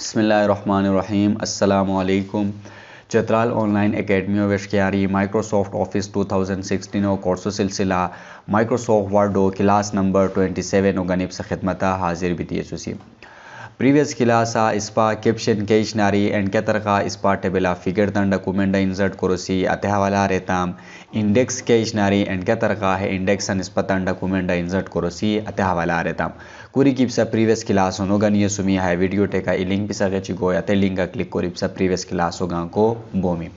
बसमीम् अल्लाम चतराल online academy और वेशक्यारी Microsoft office 2016 और कोर्सो सिलसिला माइक्रोसॉफ्ट वर्डो क्लास नंबर सेवन और गनीब से खिदमत हाजिर भी दिए एस ಪ್ರೀವಿಯಸ್ ಕ್ಲಾಸ ಇಸ್ಪಾ ಕೆಪ್ಷನ್ ಕೇಶ್ ನಾರಿ ಎಂಡ್ ಕೆತರ್ಕ ಇಸ್ಪಾ ಟೆಬೆಲ ಫಿಗರ್ ತಂಡ ಕುಮೆಂಡ ಇನ್ಸರ್ಟ್ ಕೊರಸಿ ಅತೆ ಹವಾಲ ರೇತಾಮ್ इंडेक्स केश नारी एंड क्या तरका है इंडेक्स अन दंड डॉक्यूमेंट इंसर्ट करो सी अत हवाला रेतम कुरी की पिसा प्रीवियस क्लास होनो नहीं ये सुमी है वीडियो टेका ई लिंक पिसा गो या ते लिंक क्लिक करो पिसा प्रीवियस क्लास होगा को बोमी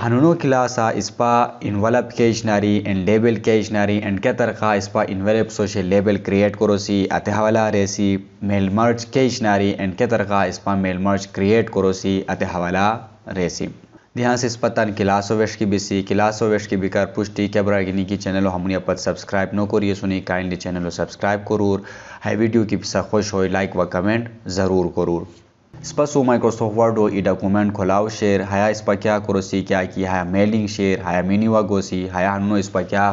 हनुनो खिलासा इस्पा इन्वेलप केशनारी एंड लेबल केशनारी एंड के तरखा इसपा इन्वेलप सोशल लेबल क्रिएट करोसी अते हवाला रेसी मेल मर्च केशनारी एंड के तरखा इसपा मेल मर्च क्रिएट करोसी अते हवाला रेसी ध्यान से इस इस्पतान किलासो वेश की बिसी किलासो वेश की बिकर पुष्टि कैबरा गिनी की चैनल हमने अपन सब्सक्राइब नो करिए सुनी काइंडली चैनल सब्सक्राइब करूर है वीडियो की पिसा खुश हो लाइक व कमेंट ज़रूर करूर स्पसू माइक्रोसॉफ्ट वर्ड वो ई डॉक्यूमेंट खोलाओ शेयर हाया पर क्या करोसी क्या की हाया मेलिंग शेयर हाया मीनिवा गोसी हाया इस पर क्या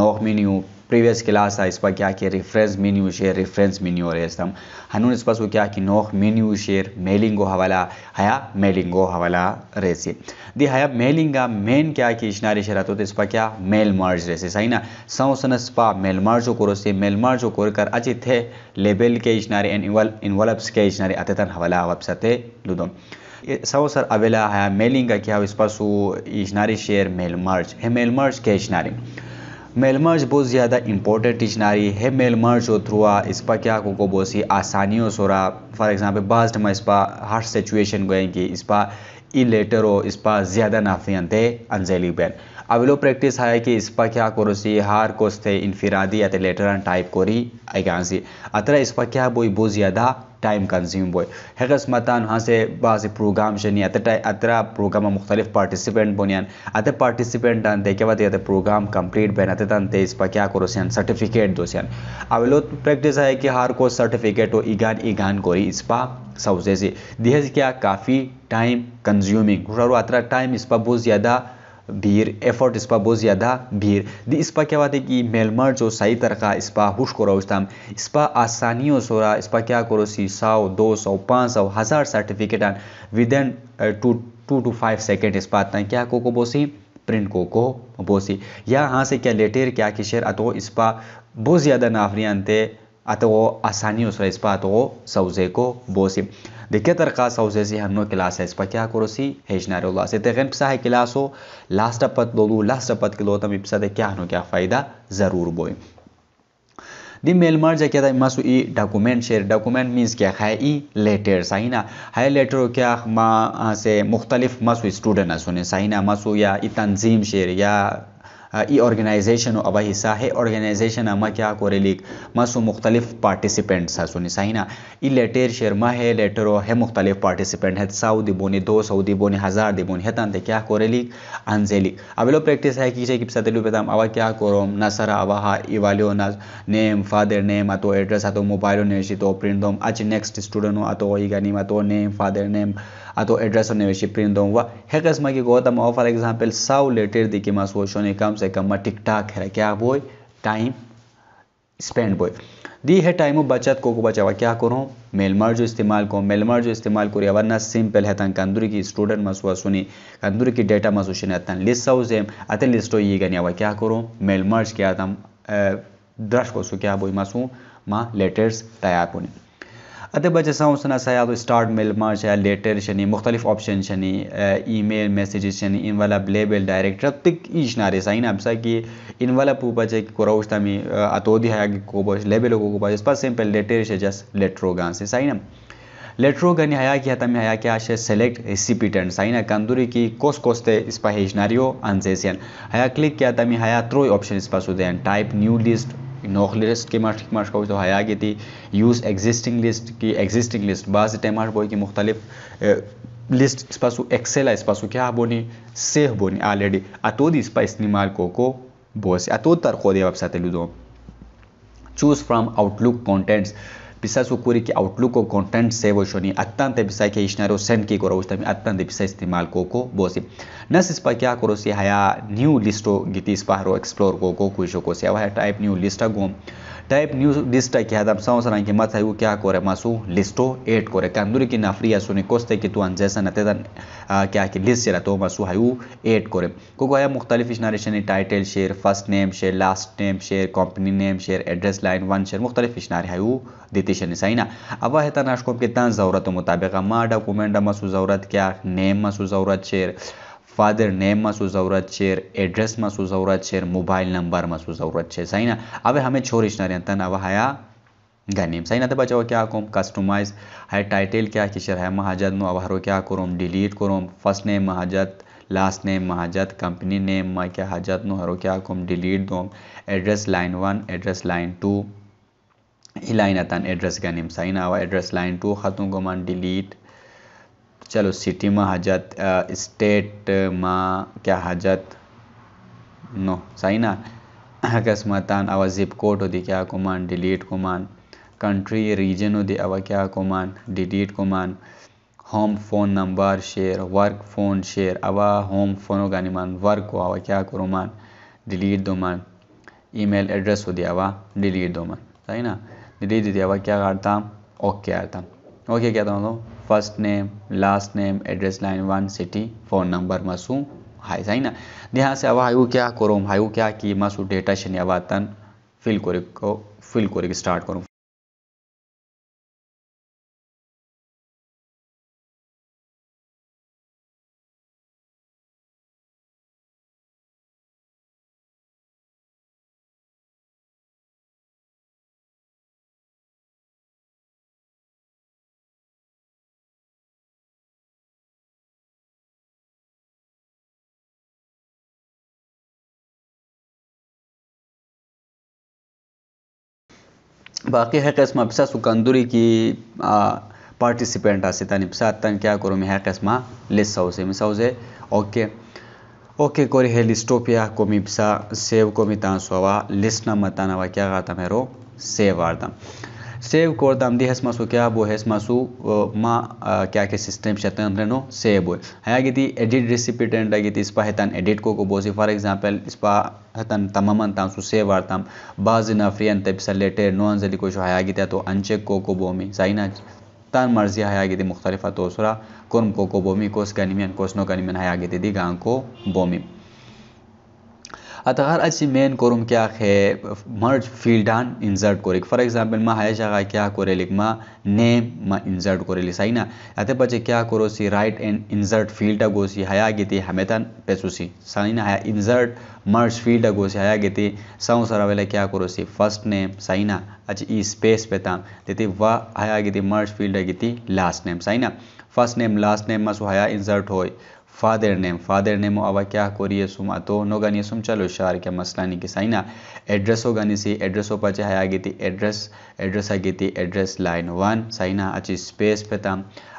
नोक मीनू previous class a ispa kya ki reference menu share reference menu aur esam hanun ispa so kya ki noh menu share mailing go hawala haya mailing go hawala resi di haya mailing ga main kya ki ishnari sharato te ispa kya mail merge resi sahi na samson ispa mail merge ko resi mail merge ko kar achi the label ke ishnari and envelopes ke ishnari atetan hawala website ludon so sir अवेला है mailing का क्या इस पास इशनारी share mail मार्च है mail मार्च के इशनारी मेलमर्ज बहुत ज़्यादा important dictionary है मेलमर्ज आ इस पर क्या को बहुत सी आसानियों रहा फॉर एग्जाम्पल बास्ट में पर हर सिचुएशन इस पर ई लेटर हो इस पर ज़्यादा नाफियन थे अंजेली बैन අවිලෝ ප්‍රෙක්ටිස් හයකි ස්පකයා කොරුසි හාර් කොස්තේ ඉන්ෆිරාදී ඇත ලෙටරන් ටයිප් කොරී අයිගාන්සි අතර ස්පකයා बोई බෝ සියදා टाइम कंज्यूम बो हेगस मतान वहाँ से बास प्रोग्राम शनि अत अतरा प्रोग्राम मुख्तलिफ पार्टिसिपेंट बोनियन अत पार्टिसिपेंट अन देखे बाद अत प्रोग्राम कंप्लीट बेन अत तन ते इसपा क्या करो सियन सर्टिफिकेट दो सियन प्रैक्टिस है कि हार को सर्टिफिकेट हो इगान इगान कोरी इसपा सबसे से दिहज क्या काफ़ी टाइम कंज्यूमिंग और अतरा टाइम पर बहुत ज़्यादा bir effort ispa बहुत ज्यादा bir इस पर क्या बात है कि मेलमर जो सही तरका इसपा हुश करो उस्तम इसपा आसानियों सोरा इसपा क्या करो सी सौ दो सौ पाँच सौ हज़ार certificate on within two two two five second इसपा आता क्या को को बोसी प्रिंट को को बोसी या हाँ से क्या लेटेर क्या किशेर अतो इसपा बहुत ज़्यादा नाफरियान थे ಅಥವಾ ಆಸಾನಿಯು ಸಲ ಇಸ್ಪ ಅಥವಾ ಸೌಜೆಕೋ ಬೋಸಿ دیگه در قاس سوزه زی هم نو کلاس هست پکیا کروسی هیچ نارو لاس تغن پسا هی کلاسو لاست پت دولو لاست پت کلو تمی پسا ده کیا هنو کیا فایده ضرور بوی دی میل مرج کیا دا ماسو ای ڈاکومنٹ شیر ڈاکومنٹ مینز کیا ہے ای لیٹر سائینا ہے لیٹر کیا ما سے مختلف ماسو اسٹوڈنٹ اسونے سائینا ماسو یا ای تنظیم شیر یا ای ارگنائزیشن او ابهي ساحه ارگنائزیشن اما کیا کورې لیک ما سو مختلف پارټیسیپینټس هسو نه صحیح نه ای لیټر شرما ہے لیٹر او ہے مختلف پارټیسیپینټ ہے ساو دی بونی 200 دی بونی ہزار دی بونی ہتان تے کیا کورې لیک انزلی ابلو پریکٹس ہے کیچے کیپ ساتلو پتام اوا کیا کوروم نصر اوا ہا ای والیو ناز نیم ফাদার নেম اتو অ্যাড্রেস আতো মোবাইল নেশি তো প্রিন্ট দম আজ নেক্সট স্টুডেন্ট আতো ওই গানিম আতো نیم فادر نیم अतो एड्रेस प्रिंट ಅಥವಾ ಅಡ್ರೆಸ್ ಅನ್ನು ಶಿಪ್ರಿಂದೋಂವ ಹೆಕಸ್ಮಗೆ ಗೋತಮ ಫಾರ್ ಎಕ್ಸಾಂಪಲ್ ಸಾವು ಲೇಟರ್ ದಿಕ್ಕಿ ने कम से कम ಕಮ್ टिक टाक है क्या बोय टाइम स्पेंड बोय दी है टाइम बचत को, को बचावा क्या करो मेलमर जो इस्तेमाल को मेलमर जो इस्तेमाल करिए वरना सिंपल है तन कंदूरी की स्टूडेंट मसुआ सुनी कंदूरी की डेटा मसू सुनी अतन लिस्ट हाउस एम अतन लिस्ट हो तो ये गनिया क्या करो मेलमर्ज क्या तम द्रश को सु क्या बोई मसू माँ लेटर्स तैयार पुनी अतः बच्चे सोचना सा तो स्टार्ट मेल या लेटर शनि मुख्तलिफ ऑप्शन शनि ई मेल मैसेज शनि इन वाला लेबल डायरेक्ट तक ईश नारे साइन अब सा कि इन वाला पू कि पूपा चे मैं अतो दिया कि को बस लेबल को बस पर सिंपल लेटर से जस लेटरो गां से साइन लेटरो गन हया कि मैं हया क्या आशे सेलेक्ट रेसिपिटेंट साइन है कंदूरी की कोस कोसते इस पर पहेजनारियो अनसेसियन हया क्लिक किया तमी हया त्रो ऑप्शन इस पासु then type new list list की मार्च मार्च का तो हया की थी यूज़ एग्जिस्टिंग लिस्ट की एग्जिस्टिंग लिस्ट बाज़ टाइम टेमार बोई कि मुख्तलिफ लिस्ट इस पास एक्सेल इस पास क्या बोनी सेह बोनी ऑलरेडी अतो दी इस पास इस्तेमाल को को बोस अतो तर खोदे वेबसाइट लुदो चूज़ फ्रॉम आउटलुक कॉन्टेंट्स विशेष उकुरी की आउटलुक को कंटेंट से बोशनी अत्यंत विषय के इशनारो सेंड की करो उसमें अत्यंत विषय इस्तेमाल को को बोसी नस इस पर क्या करो सी हया न्यू लिस्टो गीति इस पर एक्सप्लोर को को कुछ को सी हया टाइप न्यू लिस्ट गोम type news distakiadam sausaranke mathaiukia kore masu listo 8 kore kanduri kinafria suni koste kituan jesa natedan kya ki list sira to masu hayu 8 kore koko aya mukhtalif ishnarishani title share first name share last name share company name share address line one share मुख्तलिफ इशनारी है दितिशन सैना अब है तनाशकों के तन ज़रूरत मुताबिक माँ document मसू ज़रूरत क्या नेम मसू ज़रूरत शेर फाधर नेम में शू जरूरत है एड्रेस में शू जरूरत है मोबाइल नंबर में शू जरूरत है सही ना अब हमें छोरी तन अब हया घर नेम सही ना तो बचाओ क्या कम कस्टमाइज है टाइटल क्या किस है महाजत नो अब हर क्या करोम डिलीट करोम फर्स्ट नेम महाजद लास्ट नेम महाजत कंपनी नेम में क्या हाजत नो हर क्या कम डिलीट दो address line one address line two ही लाइन अतन एड्रेस घनीम सही ना अब एड्रेस लाइन टू खत्म को मन डिलीट चलो सिटी में हाजत स्टेट में क्या हाजत नो सही ना અકસ્માતાન आवा जिप कोड होती क्या कमान डिलीट કોમાન कंट्री रीजन होती आवा क्या कोमान डिलीट कोमान होम फोन नंबर शेयर वर्क फोन शेयर आवा होम फोन नहीं मान वर्क को आवा क्या करो मान डिलीट दो मान ईमेल एड्रेस दिया आवा डिलीट दो मान सही ना डिलीट दी आवा क्या करता ओके आता ओके क्या था मतलब first name last name address line one city phone number मसू हाई सही ना ध्यान से अब आयु क्या करो हम आयु क्या कि मसू डेटा शनि अबातन फिल को फिल को स्टार्ट करूँ बाकी हेकस्मा पिसा सुकंदुरी की पार्टिसिपेंट आसितानी पिसा अतन क्या करो मैं हेकस्मा लिस सौसे मिस सौसे ओके ओके कोरी है लिस्टोपिया को मी पिसा सेव को मी तांसोवा लिस्ट नंबर ताना क्या गाता मेरो सेव आर्दम सेव दी हेस मासू क्या बो हेस मासू मा क्या के सिस्टम शतन रेनो सेव हो है कि एडिट रेसिपिटेंट है कि इस्पा हेतन एडिट को को बोसी फॉर एग्जांपल इसपा हेतन तमाम सु सेव तम बाज इन अफ्रियन तबसल लेटे नॉन जली कोश है आगे तो अनचेक को को बोमी साइना तान मर्जी हया गिति मुख्तलिफा तोसरा कुर्म को को बोमी कोस कनिमियन नो कनिमियन हया आगे दी गां को बोमी अतर अच्छी मेन कोरुम क्या खे मर्ज फील्डान इंजर्ट कोरिक फॉर एग्जाम्पल मा हाय जगह क्या लिख मा नेम इंजर्ट कोरे कोरेली सही ना अतः बच्चे क्या करो सी राइट एंड इंजर्ट फील्ड गोसी हया गीती हमेतन पेसुसी सही ना हया इंजर्ट मर्ज फील्ड सी हया गीती सौ सरा वेले क्या करो सी फर्स्ट नेम सही ना अच्छा ई स्पेस पे ताम देती व हया गीती मर्ज फील्ड गीती लास्ट नेम सही ना फर्स्ट नेम लास्ट नेम मसु हया इंजर्ट होय फादर नेम फादर नेम आवा क्या कोरिए सुम तो नोगानी सुम चलो शार क्या मसला नहीं कि साइना एड्रेस हो गानी सी एड्रेस हो पाचे चाहे आगे थी एड्रेस एड्रेस आगे थी एड्रेस लाइन वन साइना अच्छी स्पेस पे था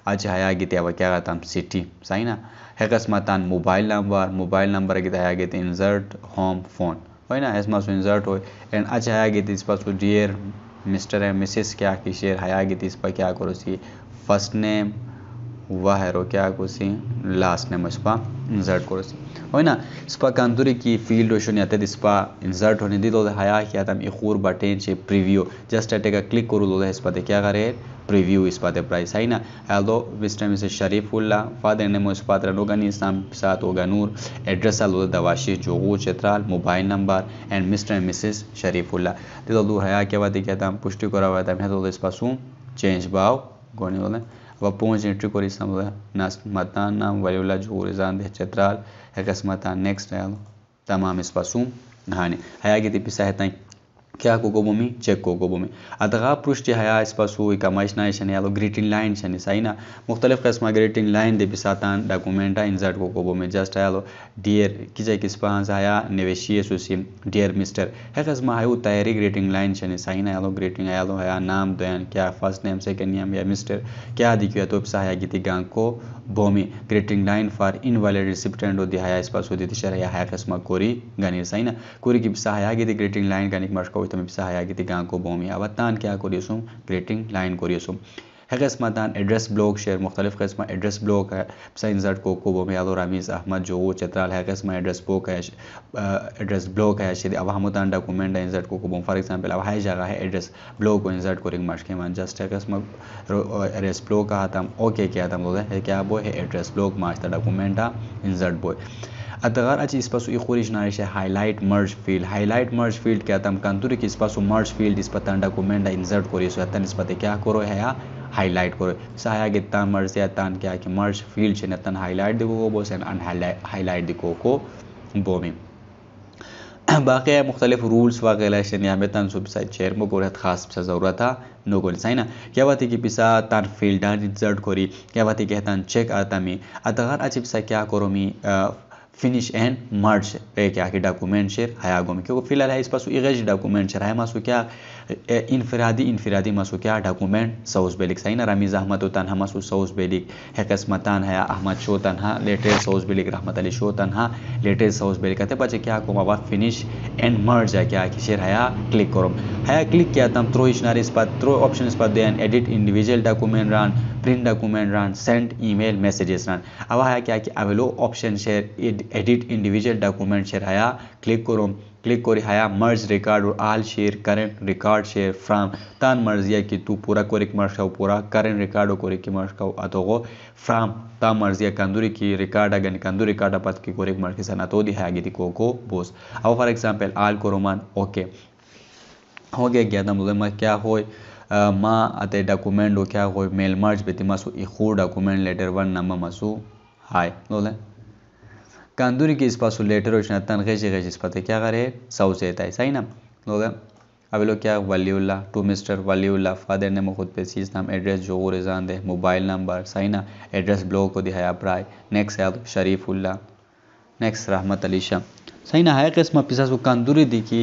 आज हाया आगे थी आवा क्या कहता हम सिटी साइना हैकस्मा तान मोबाइल नंबर मोबाइल नंबर आगे था आगे थी इंजर्ट होम फोन हो ना इसमें सो इंजर्ट हो एंड अच्छा हाया आगे थी इस पास डियर मिस्टर है मिसेस क्या की शेयर हाया आगे थी इस पर क्या करो सी फर्स्ट नेम वह है रो क्या වහරෝකයාකුසින් ලාස් නම ස්පා ඉන්සර්ට් කරසි ना ස්පා කන්තුරි की फील्ड रोशन या तेद स्पा इंसर्ट होने दी तो हया किया था इखूर बटन से प्रीव्यू जस्ट अटे का क्लिक करू दो इस दे क्या करे प्रीव्यू इस पाते प्राइस है ना हेलो टाइम से शरीफ उल्ला फादर ने मुझ पात्र नहीं साम साथ होगा नूर एड्रेस आलो दवाशी जोगो Chitral mobile number and mister and missus Sharifullah दे तो हया क्या बात क्या हम पुष्टि करा हुआ था मैं तो इस पास हूँ चेंज भाव गोनी बोले वपूंज टिकोरिसम matana valula juhurizan dehetral hekas matan next tamam ispasum hani hayagiti pisah tain क्या ꯀꯌꯥ ꯀꯣꯒꯣꯕꯣꯃꯤ ꯆꯦꯛ ꯀꯣꯒोबोमी अदगा पृष्ठ हया इसपासु इकामाइशना इशन यालो ग्रीटिंग लाइन शन ना मुख्तलिफ कस्म ग्रीटिंग लाइन दे बिसातान डॉक्यूमेंटा इंसर्ट कोगोबोमी जस्ट हयालो डियर किजे किस्पांस हया नेवेशिये सुसी डियर मिस्टर है कस्मा हयो तैयारी ग्रीटिंग लाइन शन ना यालो ग्रीटिंग यालो हया नाम दयान क्या फर्स्ट नेम सेकंड नेम या मिस्टर क्या दिखियो तो पसा हया गीति गांग को बोमी greeting line for invalid recipient दे हया इसपासु दे तिशर हया हया कस्म कोरी गनी सही ना कोरी की पसा हया गीति ग्रीटिंग लाइन गनिक मशको 보여드리면 사하야기 디강 고봄이 아바탄 क्या कोरियोसुम ग्रेटिंग लाइन कोरियोसुम है तान एड्रेस ब्लॉक शेयर मुख्तलिफ कस्म एड्रेस ब्लॉक है पसा इंसर्ट कोको बोम यादो रमीज़ अहमद जो वो चित्राल है कस्म एड्रेस ब्लॉक है एड्रेस ब्लॉक है शेद अब हमतान डॉक्यूमेंट है इंसर्ट कोको बोम फॉर एग्जाम्पल अब हाई जगह है एड्रेस ब्लॉक को इंसर्ट करेंगे मशके मान जस्ट है कस्म एड्रेस ब्लॉक का हम ओके क्या था क्या बो है एड्रेस ब्लॉक था डॉक्यूमेंट इंसर्ट बो attagar ispasu ikhurijnalishe highlight merge field highlight merge field ke atam kanturik ispasu merge field ispatan document insert kori so atan ispate kya koro hai ya highlight करो सहायक इतना मर्ज या तान क्या कि मर्ज field छे नतन हाईलाइट दिखो बो से अन हाईलाइट दिखो को बो में बाकी मुख्तलिफ रूल्स वगैरह से यहाँ तन सुब चेयर में गोरे खास से ज़रूरत था नो गोल सही ना क्या बात है कि पिसा तान फील्ड इंसर्ट करी क्या बात है कि तान चेक आता मी अतगार अच्छी पिसा क्या करो मी finish and merge છે એ કે આખી ડોક્યુમેન્ટ છે હાય આગો મેં કે ફિલહાલ હાઈ પાછું એ જ ડોક્યુમેન્ટ છે હાયમાં શું ક્યાં इनफरादी मासु क्या डॉक्यूमेंट सऊस बेलिक सही ना रमीज़ अहमद तनहा मासु सऊस बेलिक हकस्मत तनहा अहमद शो तनहा लेटर सऊस बेलिक रहमत अली शो तनहा लेटर सऊस बेलिक कहते बच्चे क्या को मावा फिनिश एंड मर्ज है क्या किशेर हया क्लिक करो हया क्लिक किया तम त्रो इशनारी इस्पात त्रो ऑप्शन इस्पात देन एडिट इंडिविजुअल डॉक्यूमेंट रान प्रिंट डॉक्यूमेंट रन सेंड ईमेल मैसेजेस रन अब हया क्या कि अवेलो ऑप्शन शेयर एडिट इंडिविजुअल डॉक्यूमेंट शेयर हया क्लिक करो क्लिक कर रिहाया मर्ज रिकॉर्ड और आल शेयर करंट रिकॉर्ड शेयर फ्रॉम तान मर्ज या कि तू पूरा कोरिक मर्ज का पूरा करंट रिकॉर्ड कोरिक की मर्ज का अतोगो फ्राम ता मर्ज कंदूरी की रिकॉर्ड अगन कंदू रिकॉर्ड पत की कोरिक मर्ज की सना तो दिहाया गई को को बोस अब फॉर एग्जांपल आल को रोमान ओके हो गया ज्ञात मुजमा क्या हो मा अते डॉक्यूमेंट हो क्या हो मेल मर्ज बेती मसू इखू डॉक्यूमेंट लेटर वन नंबर मसू हाय बोले Kanduri ki ispasu later o'shanatdan g'eji g'eji sifatga qarab savzaydi sayna loga अब लोग क्या Waliullah to mister Waliullah father ने खुद पे चीज नाम एड्रेस जो रिजान दे मोबाइल नंबर सही ना एड्रेस ब्लॉक को दिया अपराय नेक्स्ट है शरीफुल्ला नेक्स्ट रहमत अली शाह सही ना है किस्म पिसा कंदूरी दी कि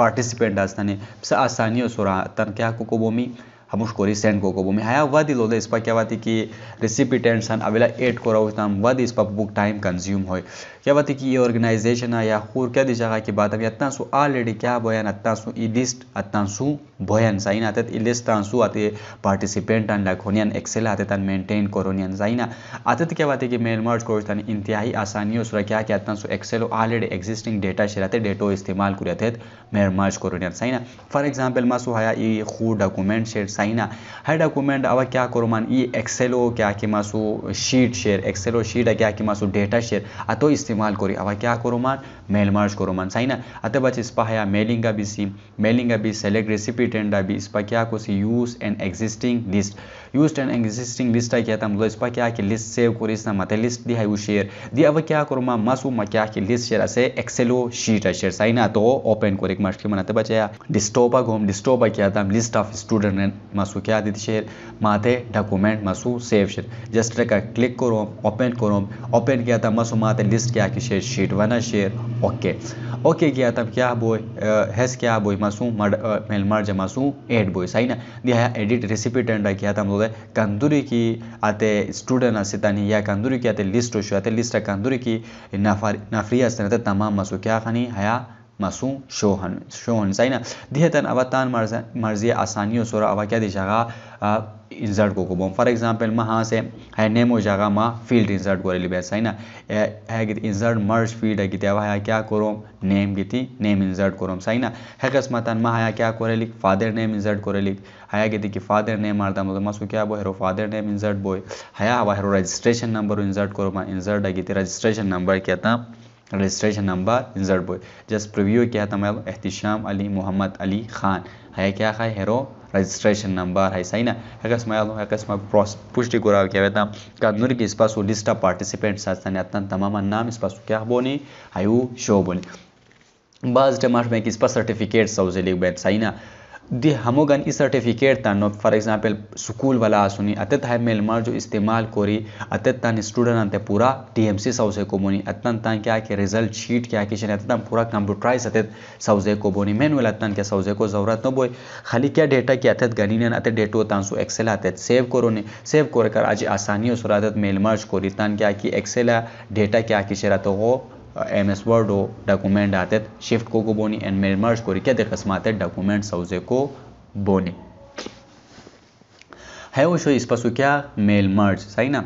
पार्टिसिपेंट आसानी आसानी और सुरा तन क्या कुकोबोमी को को रिसेंट में 하무시코리 센고고 보면 하야 와디 로데 이스파 캬바티 키 रिसिपिटेंट्स हन अवेला एड कोराव तम वद इस पर बुक टाइम कंज्यूम होय क्या बात है कि ये ऑर्गेनाइजेशन है या खुर क्या दिशा की बात हम इतना सु ऑलरेडी क्या बयान इतना सु ई लिस्ट इतना सु boyan zaina atet ilestan su ate participant an lakonian excel atet an maintain koronian क्या बात है कि मेल मर्ज merge तान इंतहाई आसानी और सुरक्षा क्या अतना so Excel already existing data शेयर आते डेटो इस्तेमाल कर थे मेल मर्ज करो जाइना फॉर एग्जांपल मा सो हाया ई खू डॉक्यूमेंट शेयर साइना है डॉक्यूमेंट अब क्या करो मान ई एक्सेल क्या के मा सो शीट शेयर एक्सेल शीट क्या के मा सो डेटा शेयर आ तो इस्तेमाल करी अब क्या करो मान मेल मर्ज करो मान साइना आते बच इस पा मेलिंग का भी सी मेलिंग का भी सेलेक्ट रेसिपी डिलीट एंड इस पर क्या कुछ use and existing list use and existing list क्या था मतलब इस पर क्या कि लिस्ट सेव इस मत लिस्ट दी वो शेयर दिया अब क्या करो मा मैं क्या कि लिस्ट शेयर ऐसे एक्सेलो शीट है शेयर सही ना तो ओपन एक मस्ट के मनाते बचया डिस्टोपा गोम डिस्टोपा क्या था लिस्ट ऑफ स्टूडेंट एंड मसू क्या दी शेयर माते डॉक्यूमेंट मसू सेव शेयर जस्ट रखा क्लिक करो ओपन करो ओपन किया था मसू माते लिस्ट क्या कि शेयर शीट वन शेयर ओके ओके किया तब क्या बोय हैस क्या बोय मासू मड मेल मर्ज मासू एड बोय सही ना दिया है एडिट रेसिपी टेंडा किया था हम लोग कंदूरी की आते स्टूडेंट आसे सितानी या कंदूरी की आते लिस्ट हो आते लिस्ट कंदूरी की नाफार नाफरी आसते तो तमाम मासू क्या खानी हया मासूम शोहन शोहन सही ना दिए तन तान मर्ज मर्जी आसानियों सोरा अब क्या दी जगह इंसर्ट को बम फॉर एग्जांपल हाँ से है नेमो जगह मां फील्ड इंसर्ट कोरे लिबे सही ना है कि इंसर्ट मर्ज फील्ड है कि तेवा है क्या करो नेम की थी नेम इंसर्ट करो सही ना है किस्मतन मां है क्या कोरे लिख फादर नेम इंसर्ट कोरे लिख हया थी कि फादर नेम मारदा मतलब मासु क्या बो हेरो फादर नेम इंसर्ट बोय हया हवा हेरो रजिस्ट्रेशन नंबर इंसर्ट करो मां इंसर्ट है कि रजिस्ट्रेशन नंबर क्या था रजिस्ट्रेशन नंबर जड़ بوے جس प्रव्यू क्या तम احتشام अली मोहम्मद अली खान ہے क्या है हेरो रजिस्ट्रेशन नंबर है सही ना हेकस मैं हेकस मैं पुष्टि गुराव क्या वेता की इस पास लिस्ट ऑफ पार्टिसिपेंट्स आसान अतन तमाम नाम इस पास क्या बोनी हायू शो बोनी बाज टमाट में किस पास सर्टिफिकेट सौजे लिख बैठ सही ना दि हमोगन ई सर्टिफिकेट तानो फॉर एग्जाम्पल स्कूल वाला सुनी अत है मार जो इस्तेमाल कोरी अत तान स्टूडेंट अंत पूरा टीएमसी सौजे को बोनी अतन तान क्या के रिजल्ट शीट क्या के अतन पूरा कंप्यूटराइज अत सौजे को बोनी मैनुअल अतन के सौजे को जरूरत न बोई खाली क्या डेटा की अतत गनी ने डेटो तान सो एक्सेल अतत सेव करो ने सेव कर कर आज आसानी और सुरादत मार्ज कोरी तान क्या की एक्सेल डेटा क्या की शरात हो MS Word हो डॉक्युमेंट आतेत शिफ्ट कोकोबोनी एंड मेल मर्ज कोरी क्या कसम आते डॉक्यूमेंट सौजे को बोनी है वो शो इस पास क्या मेल मर्ज सही ना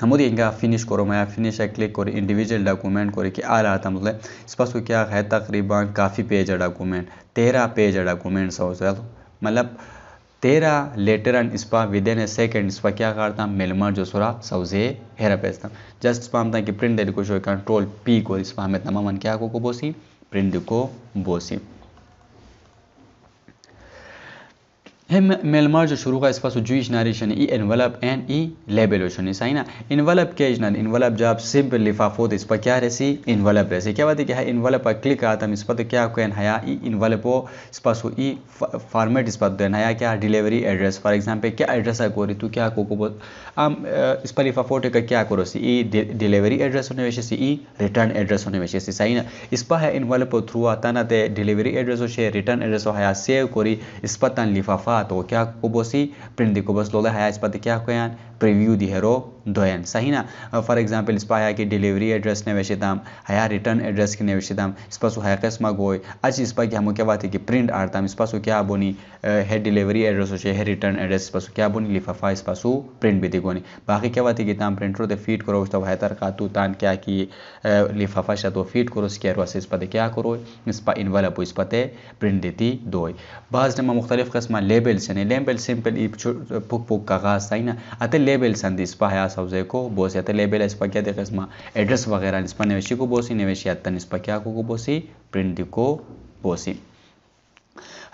हम इनका फिनिश करो मैं फिनिश है क्लिक करो इंडिविजुअल डॉक्यूमेंट करो कि आ रहा था मतलब इस पशु क्या है तकरीबन काफ़ी पेज है डॉक्यूमेंट तेरह पेज है डॉक्यूमेंट सौ मतलब तेरा लेटर एंड स्पा विद इन ए सेकेंड स्पा क्या करता मिलमर जो सुरा सौजे हेरा पेस्ता जस्ट स्पा हमता कि प्रिंट दे को शो कंट्रोल पी को स्पा में तमाम क्या को को बोसी प्रिंट को बोसी शुरू şuruğa इस पास जुइश e ई and e ई होशन है सही ना envelope क्या इजना जब सिंपल लिफाफा तो इस पर क्या रहसी इनवलप रहसी क्या बात है क्या है इनवलप पर क्लिक आता हम इस पर तो क्या कहन हया ई इनवलप हो espaço ई फॉर्मेट इस पर देन हया क्या डिलीवरी एड्रेस फॉर एग्जाम्पल क्या एड्रेस है कोरी तू क्या कोको बोल हम इस पर लिफाफा होते का क्या करो सी ई डिलीवरी एड्रेस होने वैसे सी ई रिटर्न एड्रेस होने वैसे सी सही ना इस पर है इनवलप थ्रू आता ना ते डिलीवरी एड्रेस हो रिटर्न एड्रेस हो हया सेव कोरी इस पर तन लिफाफा kaa to kya kubo si prindi kubos lola haya ispa de kya koyan दी दोयन सही ना फॉर एग्जांपल इस पाया कि डिलीवरी एड्रेस ने ප්‍රවියූ දිහරෝ දොයන් සහින ෆර් එක්ම්පල් ස්පායාගේ ඩිලිවරි ඩ්‍රස් නවශතම් හයා රිටන් ඩ්‍රස් නවශතම් ස්පසු හයකස්ම ගෝයි हम क्या बात है कि प्रिंट आता हम स्पासो क्या बोनी है डिलीवरी एड्रेस हो है रिटर्न एड्रेस पास क्या बोनी लिफाफा इस स्पासो प्रिंट भी दिगोनी बाकी क्या बात है कि ताम प्रिंट रोते फीड करो उसका बेहतर तू तान क्या कि लिफाफा शायद वो फीड करो उसके एरवा इस पते क्या करो इस पर इन वाला इस पते प्रिंट देती दोय बाज़ ने मुख्तलिफ कस्मा लेबल्स ने लेबल सिंपल पुक पुक कागज़ सही ना अतः लेबल्स हैं दिस है सौजेको बोस या लेबल है इसपा क्या देखा एड्रेस वगैरह इसपा निवेशी को बोसी निवेशी या निस्पा क्या को बोसी प्रिंट को बोसी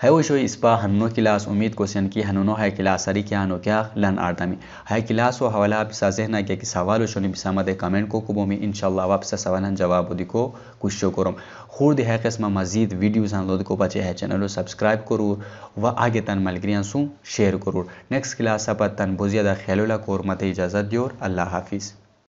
हैवशो इस्पा हन्नो किलास उम्मीद कोशन की हनुनो है किलास सरी क्या हनो क्या लन आर्दमी है किलास व हवाला बिसा जहना क्या कि सवाल शोनि बिसामद कमेंट को कुबो में इंशाल्लाह वापस सवाल जवाब दिको कुछ शो करो खुर्द है किस्म मजीद वीडियोस हन लोद को बचे है चैनल सब्सक्राइब करो व आगे तन मलग्रियाँ सू शेयर करो नेक्स्ट क्लास पर तन बुजियादा ख्यालोला कोर मत इजाज़त दियोर अल्लाह हाफिज़